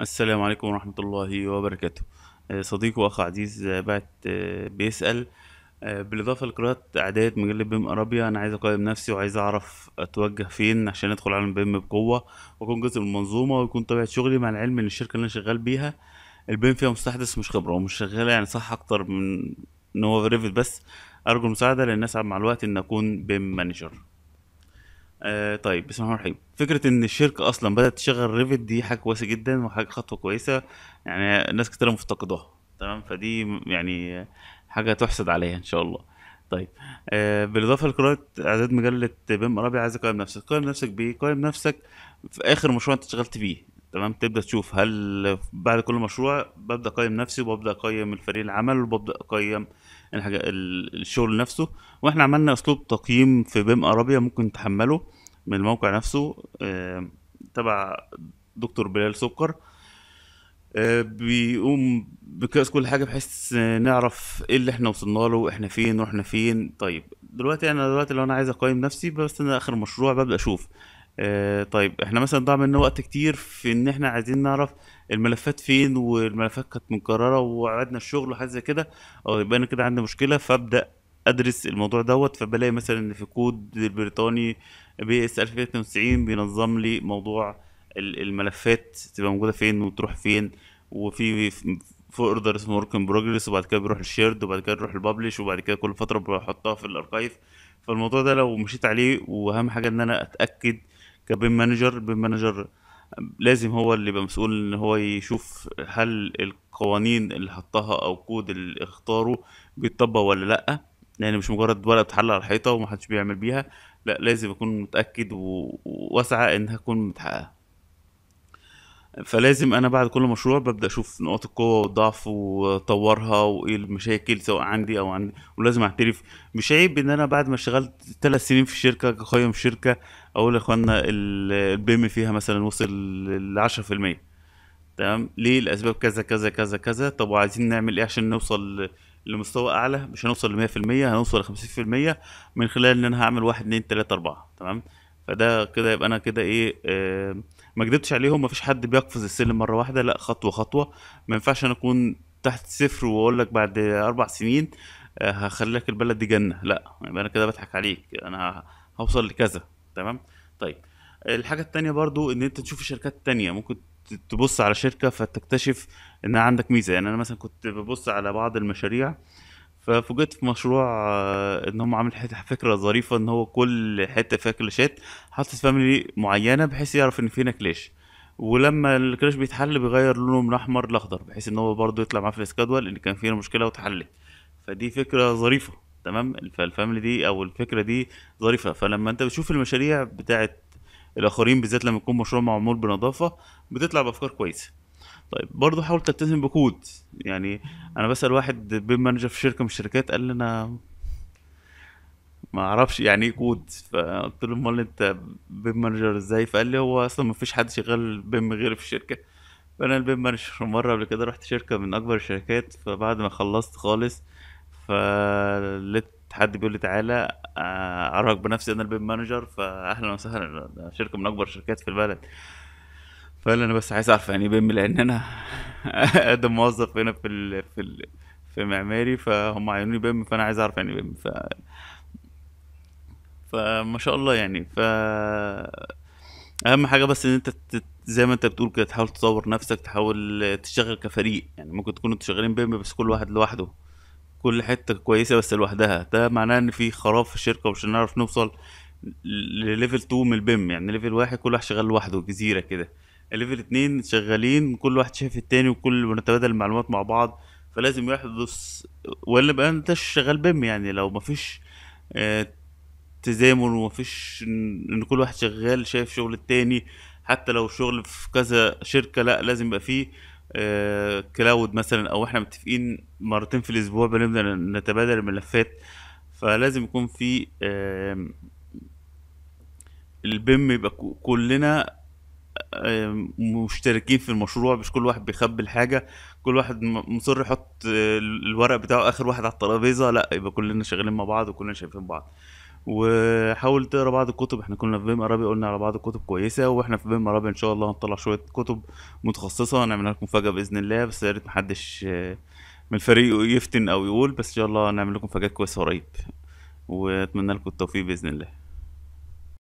السلام عليكم ورحمة الله وبركاته آه، صديق وأخ عزيز آه، بعت آه، بيسأل بالإضافة لقراءة أعداد مجلة بيم أرابيا أنا عايز أقيم نفسي وعايز أعرف أتوجه فين عشان أدخل عالم بيم بقوة وأكون جزء من المنظومة ويكون طبيعة شغلي مع العلم إن الشركة اللي أنا شغال بيها البيم فيها مستحدث مش خبرة ومش شغالة يعني صح أكتر من إن هو ريفت بس أرجو المساعدة لأن أسعد مع الوقت إن أكون بيم مانجر آه طيب بسم الله الرحمن الرحيم فكره ان الشركه اصلا بدات تشغل ريفت دي حاجه كويسه جدا وحاجه خطوه كويسه يعني ناس كتير مفتقداها تمام فدي يعني حاجه تحسد عليها ان شاء الله طيب آه بالاضافه لقراءه اعداد مجله بيم ارابي عايز اقيم نفسك قيم نفسك بايه قيم نفسك في اخر مشروع انت اشتغلت فيه تمام تبدا تشوف هل بعد كل مشروع ببدا اقيم نفسي وببدا اقيم الفريق العمل وببدا اقيم الحاجه الشغل نفسه واحنا عملنا اسلوب تقييم في بيم ارابيا ممكن تحمله من الموقع نفسه آه، تبع دكتور بلال سكر آه، بيقوم بقياس كل حاجه بحيث نعرف ايه اللي احنا وصلنا له احنا فين رحنا فين طيب دلوقتي انا دلوقتي لو انا عايز اقيم نفسي بس انا اخر مشروع ببدا اشوف آه طيب احنا مثلا ضاع مننا وقت كتير في ان احنا عايزين نعرف الملفات فين والملفات كانت مكرره وعدنا الشغل وحاجه زي كده او يبقى انا كده عندي مشكله فابدا ادرس الموضوع دوت فبلاقي مثلا ان في كود البريطاني بي اس 1092 بينظم لي موضوع الملفات تبقى موجوده فين وتروح فين وفي فوردر اسمه ورك ان بروجرس وبعد كده بيروح للشيرد وبعد كده بيروح الببلش وبعد كده كل فتره بحطها في الاركايف فالموضوع ده لو مشيت عليه واهم حاجه ان انا اتاكد كبين مانجر بين مانجر لازم هو اللي يبقى مسؤول ان هو يشوف هل القوانين اللي حطها او كود اللي اختاره بيتطبق ولا لا لان يعني مش مجرد ورقه بتحل على الحيطه ومحدش بيعمل بيها لا لازم اكون متاكد وواسعه انها تكون متحققه فلازم انا بعد كل مشروع ببدا اشوف نقاط القوه والضعف واطورها وايه المشاكل سواء عندي او عندي ولازم اعترف مش عيب ان انا بعد ما اشتغلت ثلاث سنين في شركه كقيم شركه اقول يا اخوانا البيم فيها مثلا وصل ل 10% تمام ليه لاسباب كذا كذا كذا كذا طب وعايزين نعمل ايه عشان نوصل لمستوى اعلى مش هنوصل ل 100% هنوصل ل 50% من خلال ان انا هعمل 1 2 3 4 تمام فده كده يبقى انا كده ايه آه ما كدبتش عليهم مفيش حد بيقفز السلم مره واحده لا خطوه خطوه ما ينفعش انا اكون تحت صفر واقول لك بعد اربع سنين آه، هخلي لك البلد دي جنه لا يبقى انا كده بضحك عليك انا هوصل لكذا تمام طيب الحاجه التانية برضو ان انت تشوف الشركات الثانيه ممكن تبص على شركه فتكتشف انها عندك ميزه يعني انا مثلا كنت ببص على بعض المشاريع ففوجئت في مشروع آه، ان هم عامل حته فكره ظريفه ان هو كل حته فيها كلاشات حاطط فاميلي معينه بحيث يعرف ان فينا كلاش ولما الكلاش بيتحل بيغير لونه من احمر لاخضر بحيث ان هو برضه يطلع معاه في السكادول ان كان فينا مشكله واتحلت فدي فكره ظريفه تمام فالفاميلي دي او الفكره دي ظريفه فلما انت بتشوف المشاريع بتاعت الاخرين بالذات لما يكون مشروع معمول بنظافه بتطلع بافكار كويسه طيب برضه حاول تلتزم بكود يعني انا بسال واحد بيم مانجر في شركه من الشركات قال لي انا ما اعرفش يعني ايه كود فقلت له امال انت بيم مانجر ازاي فقال لي هو اصلا ما فيش حد شغال بيم غيري في الشركه فانا البيم مانجر مره قبل كده رحت شركه من اكبر الشركات فبعد ما خلصت خالص فلقيت حد بيقول لي تعالى اعرفك آه، بنفسي انا البيم مانجر فاهلا وسهلا شركه من اكبر الشركات في البلد فقال انا بس عايز اعرف يعني إيه بيم لان انا ادم موظف هنا في ال... في الـ في معماري فهم عينوني بيم فانا عايز اعرف يعني إيه بيم ف فما شاء الله يعني ف اهم حاجه بس ان انت زي ما انت بتقول كده تحاول تطور نفسك تحاول تشتغل كفريق يعني ممكن تكونوا شغالين بيم بس كل واحد لوحده كل حته كويسه بس لوحدها ده معناه ان في خراب في الشركه ومش هنعرف نوصل لليفل 2 من البيم يعني ليفل واحد كل واحد شغال لوحده جزيره كده الليفل اتنين شغالين كل واحد شايف التاني وكل بنتبادل المعلومات مع بعض فلازم يحدث ولا بقى انت شغال بم يعني لو مفيش آه، تزامن ومفيش ان كل واحد شغال شايف شغل التاني حتى لو شغل في كذا شركه لا لازم يبقى فيه كلاود آه، مثلا او احنا متفقين مرتين في الاسبوع بنبدا نتبادل الملفات فلازم يكون في البيم يبقى كلنا مشتركين في المشروع مش كل واحد بيخبي الحاجة كل واحد مصر يحط آه، الورق بتاعه آخر واحد على الترابيزة لا يبقى كلنا شغالين مع بعض وكلنا شايفين بعض وحاول تقرا بعض الكتب احنا كنا في بيم عربي قلنا على بعض كتب كويسه واحنا في بيم عربي ان شاء الله هنطلع شويه كتب متخصصه هنعملها لكم مفاجاه باذن الله بس يا ريت محدش آه، من الفريق يفتن او يقول بس ان شاء الله هنعمل لكم مفاجات كويسه قريب واتمنى لكم التوفيق باذن الله